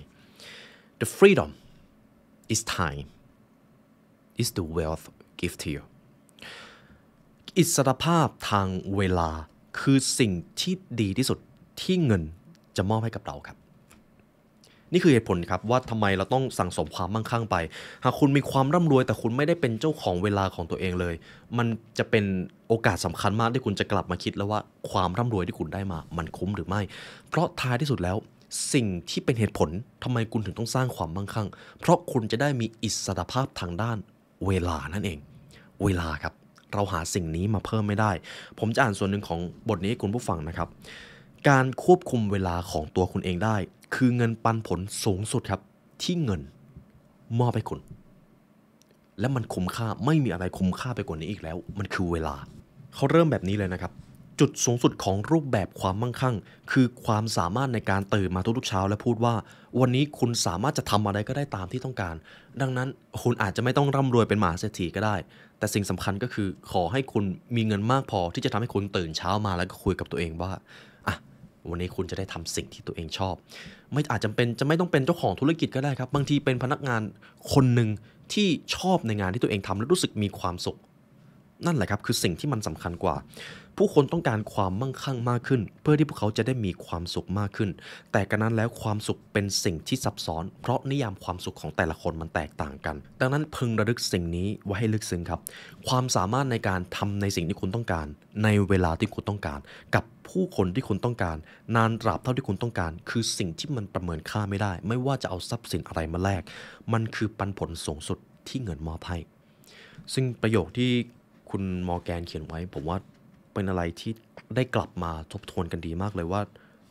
the freedom is time is the wealth gift to you อิสรภาพทางเวลาคือสิ่งที่ดีที่สุดที่เงินจะมอบให้กับเราครับนี่คือเหตุผลครับว่าทำไมเราต้องสั่งสมความมั่งคั่งไป หากคุณมีความร่ำรวยแต่คุณไม่ได้เป็นเจ้าของเวลาของตัวเองเลย มันจะเป็นโอกาสสำคัญมากที่คุณจะกลับมาคิดแล้วว่าความร่ำรวยที่คุณได้มา มันคุ้มหรือไม่ เพราะท้ายที่สุดแล้ว สิ่งที่เป็นเหตุผลทำไมคุณถึงต้องสร้างความมั่งคั่งเพราะคุณจะได้มีอิสรภาพทางด้านเวลานั่นเอง เวลาครับเราหาสิ่งนี้มาเพิ่มไม่ได้ ผมจะอ่านส่วนหนึ่งของบทนี้ให้คุณผู้ฟังนะครับ การควบคุมเวลาของตัวคุณเองได้คือเงินปันผลสูงสุดครับที่เงินมอบให้คุณ และมันคุ้มค่าไม่มีอะไรคุ้มค่าไปกว่านี้อีกแล้ว มันคือเวลาเขาเริ่มแบบนี้เลยนะครับ จุดสูงสุดของรูปแบบความมั่งคั่ง คือความสามารถในการตื่นมาทุกๆเช้า และพูดว่าวันนี้คุณสามารถจะทำอะไรก็ได้ตามที่ต้องการ ดังนั้นคุณอาจจะไม่ต้องร่ำรวยเป็นหมาเศรษฐีก็ได้ แต่สิ่งสำคัญก็คือ ขอให้คุณมีเงินมากพอที่จะทำให้คุณตื่นเช้ามาแล้วก็คุยกับตัวเองว่าวันนี้คุณจะได้ทำสิ่งที่ตัวเองชอบ ไม่อาจจะเป็นจะไม่ต้องเป็นเจ้าของธุรกิจก็ได้ครับ บางทีเป็นพนักงานคนหนึ่งที่ชอบในงานที่ตัวเองทำแล้วรู้สึกมีความสุขนั่นแหละครับคือสิ่งที่มันสำคัญกว่า ผู้คนต้องการความมั่งคั่งมากขึ้น เพื่อที่พวกเขาจะได้มีความสุขมากขึ้น แต่กรนนั้นแล้วความสุขเป็นสิ่งที่ซับซ้อน เพราะนิยามความสุขของแต่ละคนมันแตกต่างกัน ดังนั้นพึงระลึกสิ่งนี้ไว้ให้ลึกซึ้งครับ ความสามารถในการทำในสิ่งที่คุณต้องการ ในเวลาที่คุณต้องการ กับผู้คนที่คุณต้องการ นานตราบเท่าที่คุณต้องการ คือสิ่งที่มันประเมินค่าไม่ได้ ไม่ว่าจะเอาทรัพย์สินอะไรมาแลกมันคือปันผลสูงสุดที่เงินมอบให้ซึ่งประโยคที่คุณมอร์แกนเขียนไว้ผมว่าเป็นอะไรที่ได้กลับมาทบทวนกันดีมากเลยว่า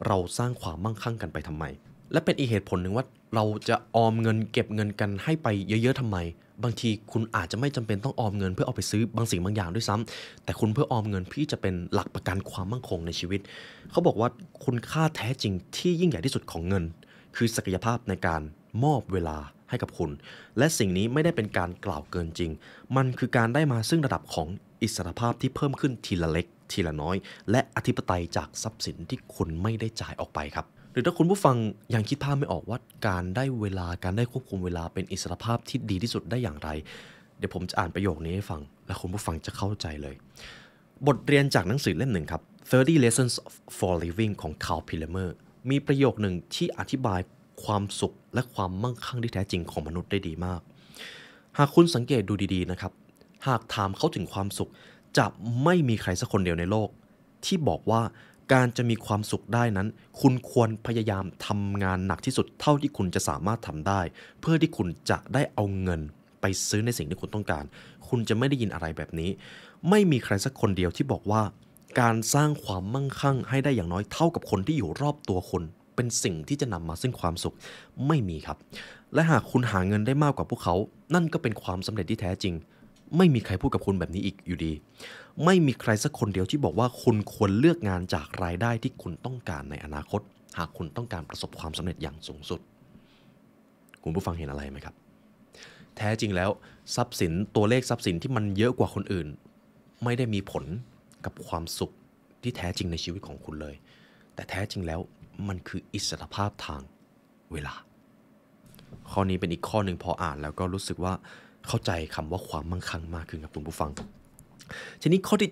เราสร้างความมั่งคั่งกันไปทำไม และเป็นอีกเหตุผลหนึ่งว่า เราจะออมเงินเก็บเงินกันให้ไปเยอะๆทำไม บางทีคุณอาจจะไม่จำเป็นต้องออมเงินเพื่อเอาไปซื้อบางสิ่งบางอย่างด้วยซ้ำ แต่คุณเพื่อออมเงินพี่จะเป็นหลักประกันความมั่งคงในชีวิต เขาบอกว่าคุณค่าแท้จริงที่ยิ่งใหญ่ที่สุดของเงิน คือศักยภาพในการมอบเวลาให้กับคุณ และสิ่งนี้ไม่ได้เป็นการกล่าวเกินจริง มันคือการได้มาซึ่งระดับของอิสรภาพที่เพิ่มขึ้นทีละเล็ก ทีละน้อย และอธิปไตยจากทรัพย์สินที่คุณไม่ได้จ่ายออกไปครับ หรือถ้าคุณผู้ฟังยังคิดภาพไม่ออกว่าการได้เวลาการได้ควบคุมเวลาเป็นอิสรภาพที่ดีที่สุดได้อย่างไร เดี๋ยวผมจะอ่านประโยคนี้ให้ฟัง และคุณผู้ฟังจะเข้าใจเลย บทเรียนจากหนังสือเล่มหนึ่งครับ 30 lessons for living ของ Carl Pilmer มีประโยคหนึ่งที่อธิบายความสุขและความมั่งคั่งที่แท้จริงของมนุษย์ได้ดีมาก หากคุณสังเกตดูดี ๆนะครับ หากถามเขาถึงความสุข จะไม่มีใครสักคนเดียวในโลก ที่บอกว่าการจะมีความสุขได้นั้น คุณควรพยายามทำงานหนักที่สุดเท่าที่คุณจะสามารถทำได้ เพื่อที่คุณจะได้เอาเงินไปซื้อในสิ่งที่คุณต้องการ คุณจะไม่ได้ยินอะไรแบบนี้ ไม่มีใครสักคนเดียวที่บอกว่า การสร้างความมั่งคั่ง ให้ได้อย่างน้อยเท่ากับคนที่อยู่รอบตัวคุณเป็นสิ่งที่จะนำมาซึ่งความสุขไม่มีครับ และหากคุณหาเงินได้มากกว่าพวกเขา นั่นก็เป็นความสำเร็จที่แท้จริง ไม่มีใครพูดกับคุณแบบนี้อีกอยู่ดี ไม่มีใครสักคนเดียวที่บอกว่าคุณควรเลือกงานจากรายได้ที่คุณต้องการในอนาคต หากคุณต้องการประสบความสำเร็จอย่างสูงสุด คุณผู้ฟังเห็นอะไรไหมครับ แท้จริงแล้ว ทรัพย์สินตัวเลขทรัพย์สินที่มันเยอะกว่าคนอื่น ไม่ได้มีผลกับความสุขที่แท้จริงในชีวิตของคุณเลย แต่แท้จริงแล้วมันคืออิสรภาพทางเวลา ข้อนี้เป็นอีกข้อหนึ่งพออ่านแล้วก็รู้สึกว่าเข้าใจคำว่าความมั่งคั่งมากขึ้นครับคุณผู้ฟัง ทีนี้ข้อที่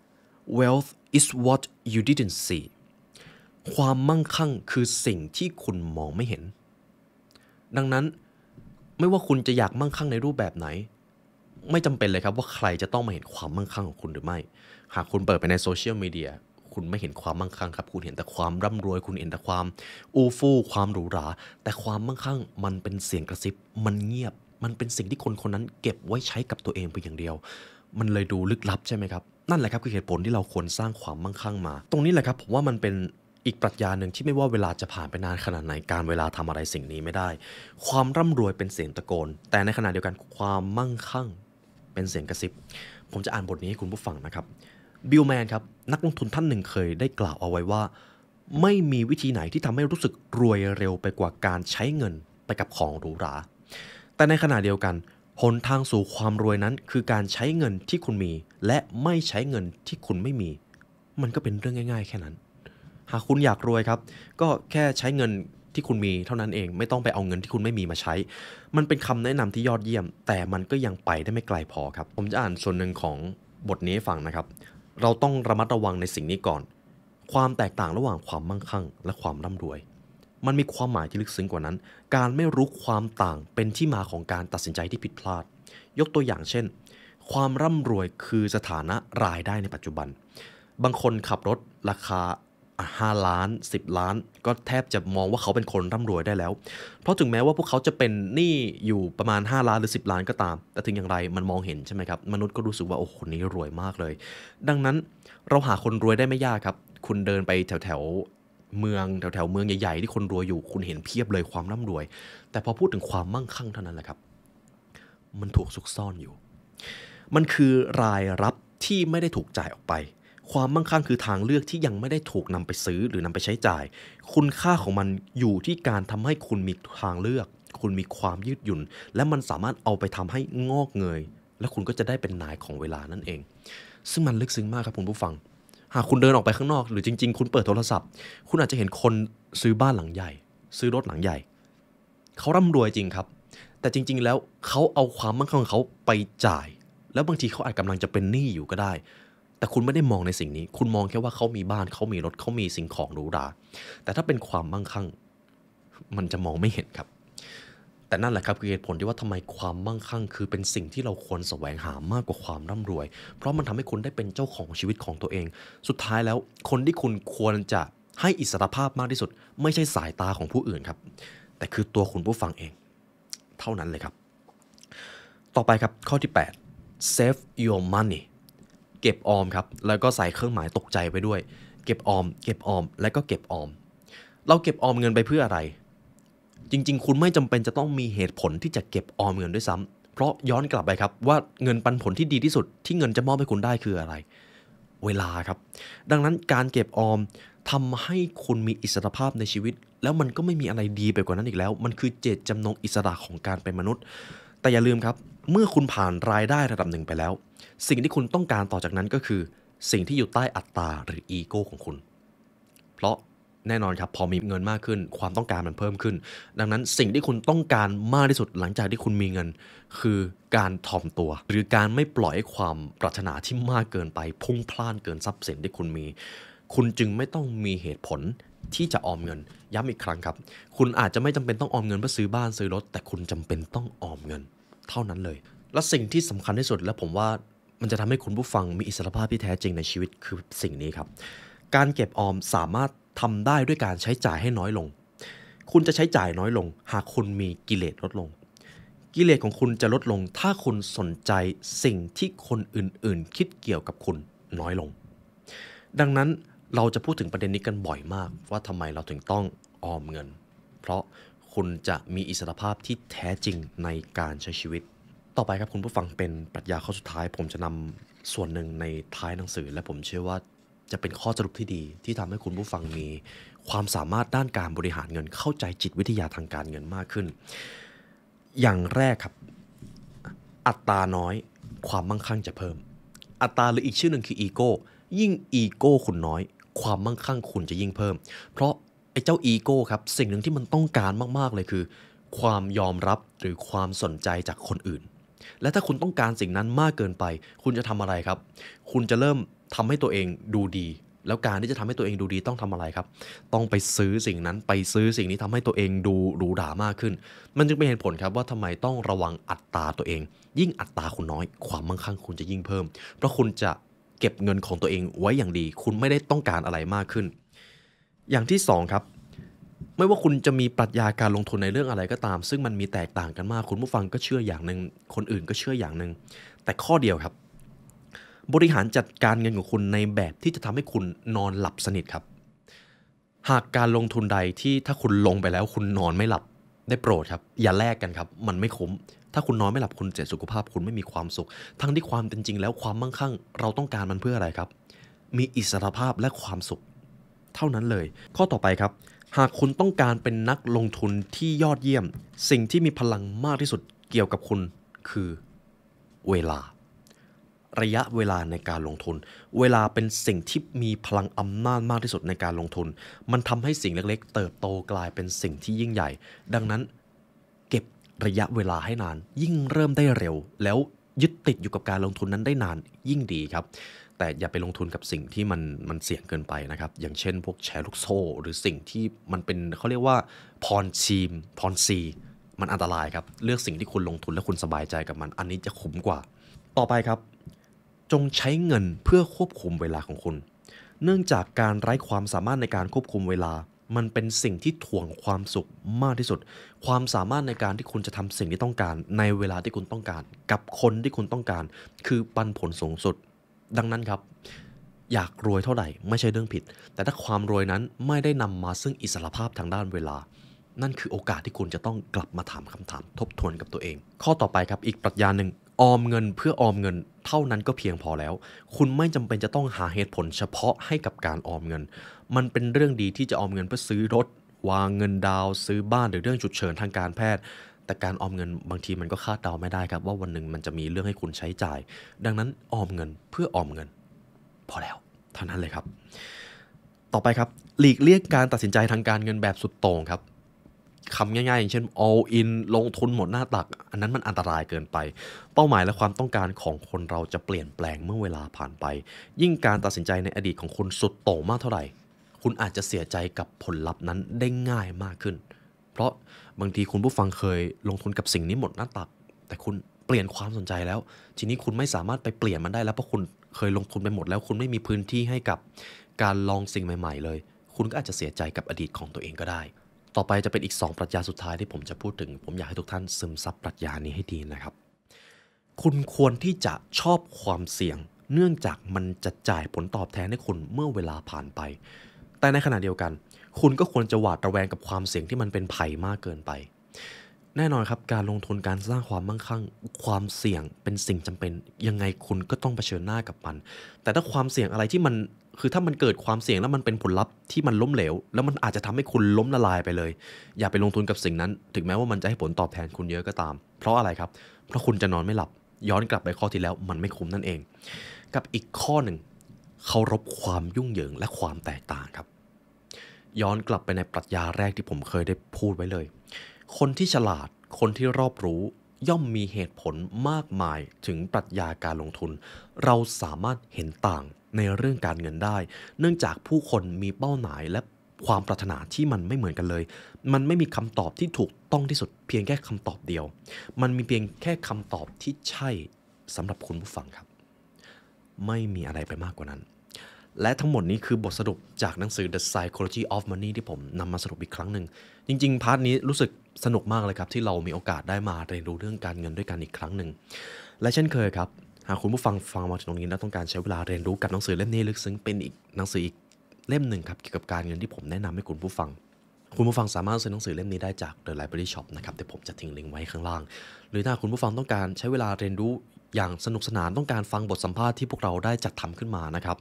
7 wealth is what you didn't see ความมั่งคั่งคือสิ่งที่คุณมองไม่เห็น ดังนั้นไม่ว่าคุณจะอยากมั่งคั่งในรูปแบบไหน ไม่จำเป็นเลยครับว่าใครจะต้องมาเห็นความมั่งคั่งของคุณหรือไม่ หากคุณเปิดไปในโซเชียลมีเดียคุณไม่เห็นความมั่งคั่งครับ คุณเห็นแต่ความร่ำรวย คุณเห็นแต่ความ อูฟู่ ความหรูหรา แต่ความมั่งคั่งมันเป็นเสียงกระซิบ มันเงียบ มันเป็นสิ่งที่คนคนนั้นเก็บไว้ใช้กับตัวเองเพียงอย่างเดียว มันเลยดูลึกลับใช่ไหมครับ นั่นแหละครับคือเหตุผลที่เราควรสร้างความมั่งคั่งมา ตรงนี้แหละครับผมว่ามันเป็นอีกปรัชญาหนึ่งที่ไม่ว่าเวลาจะผ่านไปนานขนาดไหนการเวลาทำอะไรสิ่งนี้ไม่ได้ ความร่ำรวยเป็นเสียงตะโกน แต่ในขณะเดียวกันความมั่งคั่งเป็นเสียงกระซิบ ผมจะอ่านบทนี้ให้คุณผู้ฟังนะครับบิลแมนครับนักลงทุนท่านหนึ่งเคยได้กล่าวเอาไว้ว่า ไม่มีวิธีไหนที่ทำให้รู้สึกรวยเร็วไปกว่าการใช้เงินไปกับของหรูหราแต่ในขณะเดียวกันหนทางสู่ความรวยนั้น คือการใช้เงินที่คุณมี และไม่ใช้เงินที่คุณไม่มี มันก็เป็นเรื่องง่าย ๆ แค่นั้น หากคุณอยากรวยครับ ก็แค่ใช้เงินที่คุณมีเท่านั้นเอง ไม่ต้องไปเอาเงินที่คุณไม่มีมาใช้ มันเป็นคำแนะนำที่ยอดเยี่ยม แต่มันก็ยังไปได้ไม่ไกลพอครับ ผมจะอ่านส่วนหนึ่งของบทนี้ฟังนะครับเราต้องระมัดระวังในสิ่งนี้ก่อน ความแตกต่างระหว่างความมั่งคั่งและความร่ำรวย มันมีความหมายที่ลึกซึ้งกว่านั้น การไม่รู้ความต่างเป็นที่มาของการตัดสินใจที่ผิดพลาด ยกตัวอย่างเช่น ความร่ำรวยคือสถานะรายได้ในปัจจุบัน บางคนขับรถ ราคาห้าล้าน 10 ล้าน ก็แทบจะมองว่าเขาเป็นคนร่ำรวยได้แล้ว เพราะถึงแม้ว่าพวกเขาจะเป็นหนี้อยู่ประมาณ 5 ล้านหรือ 10 ล้านก็ตาม แต่ถึงอย่างไรมันมองเห็นใช่ไหมครับ มนุษย์ก็รู้สึกว่าโอ้คนนี้รวยมากเลย ดังนั้นเราหาคนรวยได้ไม่ยากครับ คุณเดินไปแถวแถวเมืองแถวแถวเมืองใหญ่ ๆ ที่คนรวยอยู่คุณเห็นเพียบเลยความร่ำรวย แต่พอพูดถึงความมั่งคั่งเท่านั้นแหละครับ มันถูกซุกซ่อนอยู่ มันคือรายรับที่ไม่ได้ถูกจ่ายออกไปความมั่งคั่งคือทางเลือกที่ยังไม่ได้ถูกนำไปซื้อหรือนำไปใช้จ่าย คุณค่าของมันอยู่ที่การทำให้คุณมีทางเลือก คุณมีความยืดหยุ่น และมันสามารถเอาไปทำให้งอกเงยและคุณก็จะได้เป็นนายของเวลานั่นเอง ซึ่งมันลึกซึ้งมากครับคุณผู้ฟัง หากคุณเดินออกไปข้างนอก หรือจริงๆ คุณเปิดโทรศัพท์ คุณอาจจะเห็นคนซื้อบ้านหลังใหญ่ ซื้อรถหลังใหญ่ เขาร่ำรวยจริงครับ แต่จริง ๆ แล้วเขาเอาความมั่งคั่งของเขาไปจ่าย แล้วบางทีเขาอาจกำลังจะเป็นหนี้อยู่ก็ได้แต่คุณไม่ได้มองในสิ่งนี้ คุณมองแค่ว่าเขามีบ้าน เขามีรถ เขามีสิ่งของหรูหรา แต่ถ้าเป็นความมั่งคั่ง มันจะมองไม่เห็นครับ แต่นั่นแหละครับคือเหตุผลที่ว่าทำไมความมั่งคั่ง คือเป็นสิ่งที่เราควรแสวงหามากกว่าความร่ำรวย เพราะมันทำให้คุณได้เป็นเจ้าของชีวิตของตัวเอง สุดท้ายแล้วคนที่คุณควรจะให้อิสรภาพมากที่สุด ไม่ใช่สายตาของผู้อื่นครับ แต่คือตัวคุณผู้ฟังเอง เท่านั้นเลยครับ ต่อไปครับ ข้อที่ 8 save your money เก็บออมครับแล้วก็ใส่เครื่องหมายตกใจไปด้วย เก็บออมเก็บออมแล้วก็เก็บออม เราเก็บออมเงินไปเพื่ออะไร จริงๆคุณไม่จำเป็นจะต้องมีเหตุผลที่จะเก็บออมเงินด้วยซ้ำ เพราะย้อนกลับไปครับว่าเงินปันผลที่ดีที่สุดที่เงินจะมอบให้คุณได้คืออะไร เวลาครับ ดังนั้นการเก็บออมทำให้คุณมีอิสรภาพในชีวิต แล้วมันก็ไม่มีอะไรดีไปกว่านั้นอีกแล้ว มันคือเจตจำนงอิสระของการเป็นมนุษย์ แต่อย่าลืมครับ เมื่อคุณผ่านรายได้ระดับหนึ่งไปแล้วสิ่งที่คุณต้องการต่อจากนั้นก็คือสิ่งที่อยู่ใต้อัตตาหรืออีโก้ของคุณ เพราะแน่นอนครับพอมีเงินมากขึ้นความต้องการมันเพิ่มขึ้น ดังนั้นสิ่งที่คุณต้องการมากที่สุดหลังจากที่คุณมีเงิน คือการถ่อมตัว หรือการไม่ปล่อยความปรารถนาที่มากเกินไปพุ่งพล่านเกินทรัพย์สินที่คุณมี คุณจึงไม่ต้องมีเหตุผลที่จะออมเงินย้ำอีกครั้งครับ คุณอาจจะไม่จำเป็นต้องออมเงินเพื่อซื้อบ้านซื้อรถ แต่คุณจำเป็นต้องออมเงิน เท่านั้นเลย และสิ่งที่สำคัญที่สุดและผมว่ามันจะทำให้คุณผู้ฟังมีอิสรภาพที่แท้จริงในชีวิตคือสิ่งนี้ครับ การเก็บออมสามารถทำได้ด้วยการใช้จ่ายให้น้อยลง คุณจะใช้จ่ายน้อยลง หากคุณมีกิเลสลดลง กิเลสของคุณจะลดลงถ้าคุณสนใจสิ่งที่คนอื่น ๆ คิดเกี่ยวกับคุณน้อยลง ดังนั้นเราจะพูดถึงประเด็นนี้กันบ่อยมาก ว่าทำไมเราถึงต้องออมเงิน เพราะคุณจะมีอิสรภาพที่แท้จริงในการใช้ชีวิตต่อไปครับ คุณผู้ฟังเป็นปรัชญาข้อสุดท้าย ผมจะนำส่วนหนึ่งในท้ายหนังสือ และผมเชื่อว่าจะเป็นข้อสรุปที่ดี ที่ทำให้คุณผู้ฟังมีความสามารถด้านการบริหารเงินเข้าใจจิตวิทยาทางการเงินมากขึ้น อย่างแรกครับ อัตราน้อยความมั่งคั่งจะเพิ่ม อัตราหรืออีกชื่อหนึ่งคืออีโก้ยิ่งอีโก้คุณน้อย ความมั่งคั่งคุณจะยิ่งเพิ่ม เพราะไอ้เจ้าอีโก้ครับสิ่งหนึ่งที่มันต้องการมาก ๆเลยคือ ความยอมรับหรือความสนใจจากคนอื่นและถ้าคุณต้องการสิ่งนั้นมากเกินไป คุณจะทำอะไรครับ คุณจะเริ่มทำให้ตัวเองดูดี แล้วการที่จะทำให้ตัวเองดูดีต้องทำอะไรครับ ต้องไปซื้อสิ่งนั้น ไปซื้อสิ่งนี้ทำให้ตัวเองดูหรูหรามากขึ้น มันจึงเป็นเหตุผลครับว่าทำไมต้องระวังอัตราตัวเอง ยิ่งอัตราคุณน้อย ความมั่งคั่ง คุณจะยิ่งเพิ่ม เพราะคุณจะเก็บเงินของตัวเองไว้อย่างดี คุณไม่ได้ต้องการอะไรมากขึ้น อย่างที่ 2 ครับไม่ว่าคุณจะมีปรัชญาการลงทุนในเรื่องอะไรก็ตาม ซึ่งมันมีแตกต่างกันมาก คุณผู้ฟังก็เชื่ออย่างหนึ่งคนอื่นก็เชื่ออย่างหนึ่งแต่ข้อเดียวครับ บริหารจัดการเงินของคุณในแบบที่จะทำให้คุณนอนหลับสนิทครับ หากการลงทุนใดที่ถ้าคุณลงไปแล้ว คุณนอนไม่หลับได้โปรดครับ อย่าแลกกันครับ มันไม่คุ้มถ้าคุณนอนไม่หลับคุณเสียสุขภาพคุณไม่มีความสุข ทั้งที่ความเป็นจริงแล้วความมั่งคั่ง เราต้องการมันเพื่ออะไรครับ มีอิสรภาพและความสุข เท่านั้นเลย ข้อต่อไปครับหากคุณต้องการเป็นนักลงทุนที่ยอดเยี่ยม สิ่งที่มีพลังมากที่สุดเกี่ยวกับคุณ คือเวลา ระยะเวลาในการลงทุน เวลาเป็นสิ่งที่มีพลังอำนาจมากที่สุดในการลงทุน มันทำให้สิ่งเล็กๆ เติบโตกลายเป็นสิ่งที่ยิ่งใหญ่ ดังนั้น เก็บระยะเวลาให้นาน ยิ่งเริ่มได้เร็ว แล้วยึดติดอยู่กับการลงทุนนั้นได้นานยิ่งดีครับแต่อย่าไปลงทุนกับสิ่งที่มันมันเสี่ยงเกินไปนะครับ อย่างเช่นพวกแชร์ลูกโซ่หรือสิ่งที่มันเป็นเขาเรียกว่าพรชีมพรซีมันอันตรายครับ เลือกสิ่งที่คุณลงทุนและคุณสบายใจกับมัน อันนี้จะคุ้มกว่า ต่อไปครับ จงใช้เงินเพื่อควบคุมเวลาของคุณ เนื่องจากการไร้ความสามารถในการควบคุมเวลา มันเป็นสิ่งที่ถ่วงความสุขมากที่สุด ความสามารถในการที่คุณจะทำสิ่งที่ต้องการ ในเวลาที่คุณต้องการ กับคนที่คุณต้องการ คือปันผลสูงสุดดังนั้นครับอยากรวยเท่าไหร่ไม่ใช่เรื่องผิด แต่ถ้าความรวยนั้นไม่ได้นำมาซึ่งอิสรภาพทางด้านเวลา นั่นคือโอกาสที่คุณจะต้องกลับมาถามคำถามทบทวนกับตัวเอง ข้อต่อไปครับอีกปรัชญาหนึ่งออมเงินเพื่อออมเงินเท่านั้นก็เพียงพอแล้ว คุณไม่จำเป็นจะต้องหาเหตุผลเฉพาะให้กับการออมเงิน มันเป็นเรื่องดีที่จะออมเงินเพื่อซื้อรถวางเงินดาวซื้อบ้านหรือเรื่องฉุกเฉินทางการแพทย์แต่การออมเงินบางทีมันก็คาดเดาไม่ได้ครับ ว่าวันหนึ่งมันจะมีเรื่องให้คุณใช้จ่าย ดังนั้นออมเงินเพื่อออมเงิน พอแล้วเท่านั้นเลยครับ ต่อไปครับ หลีกเลี่ยงการตัดสินใจทางการเงินแบบสุดโต่งครับคำง่ายๆอย่างเช่น all in ลงทุนหมดหน้าตักอันนั้นมันอันตรายเกินไป เป้าหมายและความต้องการของคนเราจะเปลี่ยนแปลงเมื่อเวลาผ่านไป ยิ่งการตัดสินใจในอดีตของคุณสุดโต่งมากเท่าไหร่ คุณอาจจะเสียใจกับผลลัพธ์นั้นได้ง่ายมากขึ้น เพราะบางทีคุณผู้ฟังเคยลงทุนกับสิ่งนี้หมดหน้าตักแต่คุณเปลี่ยนความสนใจแล้ว ทีนี้คุณไม่สามารถไปเปลี่ยนมันได้ แล้วเพราะคุณเคยลงทุนไปหมด แล้วคุณไม่มีพื้นที่ให้กับการลองสิ่งใหม่ๆเลย คุณก็อาจจะเสียใจกับอดีตของตัวเองก็ได้ ต่อไปจะเป็นอีก2ปรัชญาสุดท้ายที่ผมจะพูดถึง ผมอยากให้ทุกท่านซึมซับปรัชญานี้ให้ดีนะครับ คุณควรที่จะชอบความเสี่ยง เนื่องจากมันจะจ่ายผลตอบแทนให้คุณเมื่อเวลาผ่านไป แต่ในขณะเดียวกันคุณก็ควรจะหวาดระแวงกับความเสี่ยงที่มันเป็นภัยมากเกินไป แน่นอนครับ การลงทุนการสร้างความมั่งคั่ง ความเสี่ยงเป็นสิ่งจำเป็น ยังไงคุณก็ต้องเผชิญหน้ากับมัน แต่ถ้าความเสี่ยงอะไรที่มันคือถ้ามันเกิดความเสี่ยงแล้วมันเป็นผลลัพธ์ที่มันล้มเหลวแล้วมันอาจจะทำให้คุณล้มละลายไปเลย อย่าไปลงทุนกับสิ่งนั้น ถึงแม้ว่ามันจะให้ผลตอบแทนคุณเยอะก็ตาม เพราะอะไรครับเพราะคุณจะนอนไม่หลับ ย้อนกลับไปข้อที่แล้วมันไม่คุ้มนั่นเอง กับอีกข้อหนึ่งเคารพความยุ่งเหยิงและความแตกต่างครับย้อนกลับไปในปรัชญาแรกที่ผมเคยได้พูดไว้เลย คนที่ฉลาดคนที่รอบรู้ย่อมมีเหตุผลมากมายถึงปรัชญาการลงทุน เราสามารถเห็นต่างในเรื่องการเงินได้ เนื่องจากผู้คนมีเป้าหมายและความปรารถนาที่มันไม่เหมือนกันเลย มันไม่มีคำตอบที่ถูกต้องที่สุดเพียงแค่คำตอบเดียว มันมีเพียงแค่คำตอบที่ใช่สำหรับคุณผู้ฟังครับ ไม่มีอะไรไปมากกว่านั้นและทั้งหมดนี้คือบทสรุปจากหนังสือ The Psychology of Money ที่ผมนำมาสรุปอีกครั้งหนึ่ง จริงๆ พาร์ทนี้รู้สึกสนุกมากเลยครับที่เรามีโอกาสได้มาเรียนรู้เรื่องการเงินด้วยกันอีกครั้งหนึ่ง และเช่นเคยครับหากคุณผู้ฟังฟังมาถึงตรงนี้แล้วต้องการใช้เวลาเรียนรู้กับหนังสือเล่มนี้ลึกซึ้งเป็นอีกหนังสืออีกเล่มหนึ่งครับเกี่ยวกับการเงินที่ผมแนะนำให้คุณผู้ฟัง คุณผู้ฟังสามารถซื้อหนังสือเล่มนี้ได้จาก The Library Shop นะครับเดี๋ยวผมจะทิ้งลิงก์ไว้ข้างล่าง หรือถ้าคุณผู้ฟังต้องการใช้เวลาเรียนรู้อย่างสนุกสนานต้องการฟังบทสัมภาษณ์ที่พวกเราได้จัดทำขึ้นมานะครับ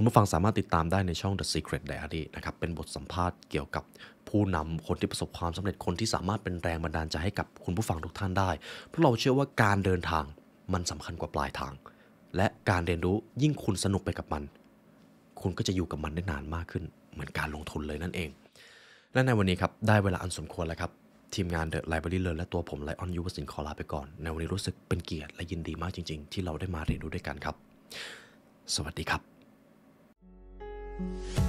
คุณผู้ฟังสามารถติดตามได้ในช่อง The Secret Diary นะครับ เป็นบทสัมภาษณ์เกี่ยวกับผู้นำคนที่ประสบความสำเร็จคนที่สามารถเป็นแรงบันดาลใจให้กับคุณผู้ฟังทุกท่านได้ เพราะเราเชื่อว่าการเดินทางมันสำคัญกว่าปลายทาง และการเรียนรู้ยิ่งคุณสนุกไปกับมัน คุณก็จะอยู่กับมันได้นานมากขึ้น เหมือนการลงทุนเลยนั่นเอง และในวันนี้ครับได้เวลาอันสมควรแล้วครับทีมงานเดอะไลบรารีเลยและตัวผมไลออนยูวสินคอลาไปก่อน ในวันนี้รู้สึกเป็นเกียรติและยินดีมากจริง ๆ ที่เราได้มาเรียนรู้ด้วยกันครับ สวัสดีครับ Mm-hmm.